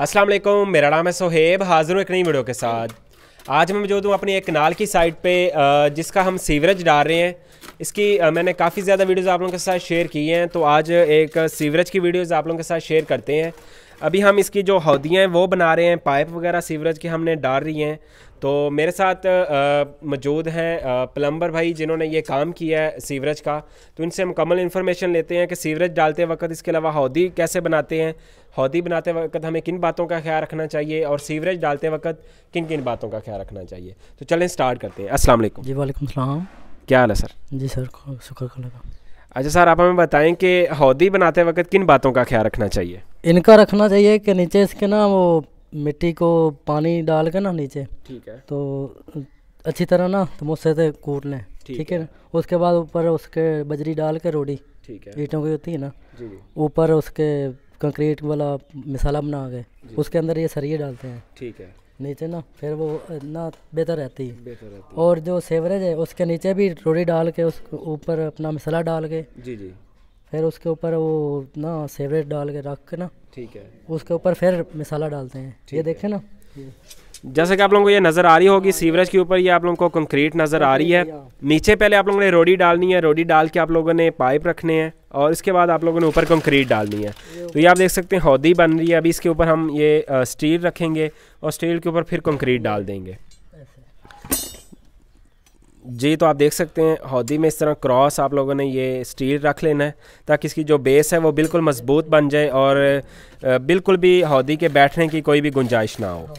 अस्सलाम वालेकुम मेरा नाम है सोहेब हाजिर हूँ एक नई वीडियो के साथ आज मैं मौजूद हूँ अपनी एक कनाल की साइट पे जिसका हम सीवरेज डाल रहे हैं इसकी मैंने काफ़ी ज़्यादा वीडियोस आप लोगों के साथ शेयर की हैं तो आज एक सीवरेज की वीडियोस आप लोगों के साथ शेयर करते हैं अभी हम इसकी जो हौदियाँ हैं वो बना रहे हैं पाइप वगैरह सीवरेज की हमने डाल रही हैं तो मेरे साथ मौजूद हैं प्लम्बर भाई जिन्होंने ये काम किया है सीवरेज का तो इनसे मुकम्मल इन्फॉर्मेशन लेते हैं कि सीवरेज डालते वक्त इसके अलावा हौदी कैसे बनाते हैं हौदी बनाते वक्त हमें किन बातों का ख्याल रखना चाहिए और सीवरेज डालते वक्त किन किन बातों का ख्याल रखना चाहिए तो चलें स्टार्ट करते हैं असलम जी वालेकुम सलाम क्या हाल है सर जी सर शुक्र अच्छा सर आप हमें बताएं कि हौदी बनाते वक्त किन बातों का ख्याल रखना चाहिए इनका रखना चाहिए कि नीचे इसके ना वो मिट्टी को पानी डाल के ना नीचे ठीक है तो अच्छी तरह ना तो मुझसे से तो कूट लें ठीक है उसके बाद ऊपर उसके बजरी डाल के रोड़ी ठीक है ईटों की होती है ना ऊपर उसके कंक्रीट वाला मिसाला बना के उसके अंदर ये सरिये डालते हैं ठीक है नीचे ना फिर वो ना बेहतर रहती है और जो सेवरेज है उसके नीचे भी रोड़ी डाल के उसके ऊपर अपना मसाला डाल के जी जी फिर उसके ऊपर वो ना सेवरेज डाल के रख के ना ठीक है उसके ऊपर फिर मसाला डालते हैं ये देखें ना जैसे कि आप लोगों को ये नज़र आ रही होगी सीवरेज के ऊपर ये आप लोगों को कंक्रीट नज़र आ रही है नीचे पहले आप लोगों ने रोडी डालनी है रोडी डाल के आप लोगों ने पाइप रखने हैं और इसके बाद आप लोगों ने ऊपर कंक्रीट डालनी है तो ये आप देख सकते हैं हौदी बन रही है अभी इसके ऊपर हम ये स्टील रखेंगे और स्टील के ऊपर फिर कंक्रीट डाल देंगे जी तो आप देख सकते हैं हौदी में इस तरह क्रॉस आप लोगों ने ये स्टील रख लेना है ताकि इसकी जो बेस है वो बिल्कुल मजबूत बन जाए और बिल्कुल भी हौदी के बैठने की कोई भी गुंजाइश ना हो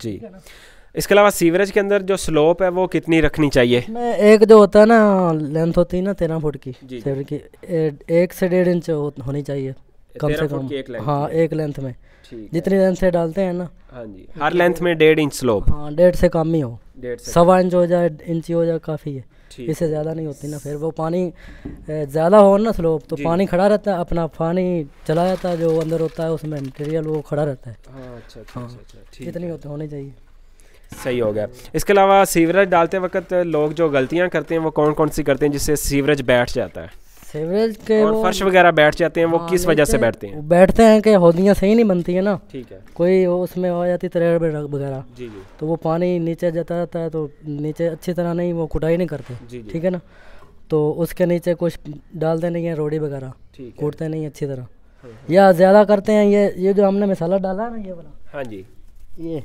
जी इसके अलावा सीवरेज के अंदर जो स्लोप है वो कितनी रखनी चाहिए मैं एक जो होता है ना लेंथ होती है ना तेरह फुट की, की एक से डेढ़ इंच हो, होनी चाहिए कम से कम एक हाँ एक लेंथ में जितनी लेंथ से डालते हैं ना हाँ जी हर लेंथ में डेढ़ इंच स्लोप हाँ डेढ़ से कम ही हो सवा इंच हो जाए इंच हो जाए काफ़ी है इससे ज़्यादा नहीं होती ना फिर वो पानी ज़्यादा हो ना स्लोप तो पानी खड़ा रहता है अपना पानी चला जाता है जो अंदर होता है उसमें मटेरियल वो खड़ा रहता है हाँ, अच्छा, अच्छा, हाँ, अच्छा, कितनी होती होनी चाहिए सही हो गया इसके अलावा सीवरेज डालते वक्त लोग जो गलतियाँ करते हैं वो कौन कौन सी करते हैं जिससे सीवरेज बैठ जाता है सीवरेज के और फर्श वगैरह बैठ जाते हैं वो हाँ, किस वजह से बैठते हैं बैठते हैं कि होदियाँ सही नहीं बनती है ना ठीक है कोई उसमें हो जाती तरह वगैरह जी जी तो वो पानी नीचे जाता रहता है तो नीचे अच्छी तरह नहीं वो कुटाई नहीं करते ठीक है ना तो उसके नीचे कुछ डालते नहीं है रोड़ी वगैरह कूटते नहीं अच्छी तरह हाँ, हाँ। या ज़्यादा करते हैं ये ये जो हमने मसाला डाला है ना ये वाला हाँ जी ये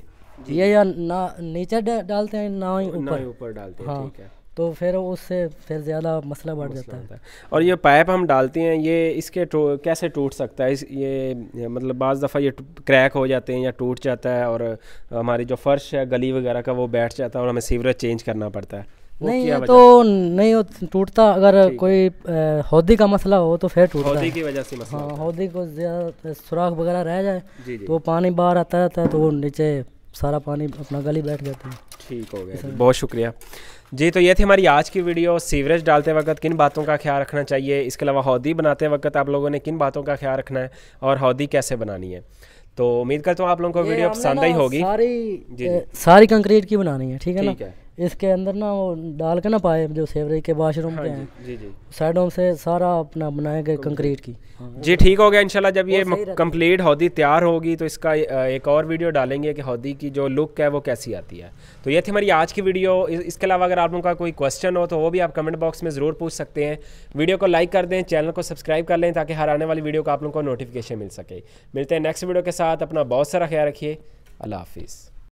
जी ये या ना नीचे डालते हैं ना ही ऊपर ऊपर डालते हैं हाँ, ठीक है तो फिर उससे फिर ज़्यादा मसला बढ़ जाता है और ये पाइप हम डालते हैं ये इसके कैसे टूट सकता है इस ये मतलब बज़ दफ़ा ये क्रैक हो जाते हैं या टूट जाता है और हमारी जो फ़र्श है गली वगैरह का वो बैठ जाता है और हमें सीवरेज चेंज करना पड़ता है नहीं है तो नहीं हो टूटता अगर कोई हौदी का मसला हो तो फिर टूटता है की वजह से मसला हाँ हौदी को ज़्यादा सुराख वगैरह रह जाए तो पानी बाहर आता रहता है तो वो नीचे सारा पानी अपना गली बैठ जाता है ठीक हो गया बहुत शुक्रिया जी तो ये थी हमारी आज की वीडियो सीवरेज डालते वक्त किन बातों का ख्याल रखना चाहिए इसके अलावा हौदी बनाते वक्त आप लोगों ने किन बातों का ख्याल रखना है और हौदी कैसे बनानी है तो उम्मीद करता हूँ आप लोगों को वीडियो पसंद आई होगी सारी सारी कंक्रीट की बनानी है ठीक है ना इसके अंदर ना वो डाल के ना पाए जो सेवरेज के वाशरूम हाँ, के हैं साइडों से सारा अपना बनाए गए कंक्रीट की हाँ, जी ठीक हो गया इंशाल्लाह जब ये कंप्लीट हौदी तैयार होगी तो इसका एक और वीडियो डालेंगे कि हौदी की जो लुक है वो कैसी आती है तो ये थी हमारी आज की वीडियो इसके अलावा अगर आप लोगों का कोई क्वेश्चन हो तो वो भी आप कमेंट बॉक्स में ज़रूर पूछ सकते हैं वीडियो को लाइक कर दें चैनल को सब्सक्राइब कर लें ताकि हर आने वाली वीडियो का आप लोगों को नोटिफिकेशन मिल सके मिलते हैं नेक्स्ट वीडियो के साथ अपना बहुत सारा ख्याल रखिए अल्लाह हाफिज़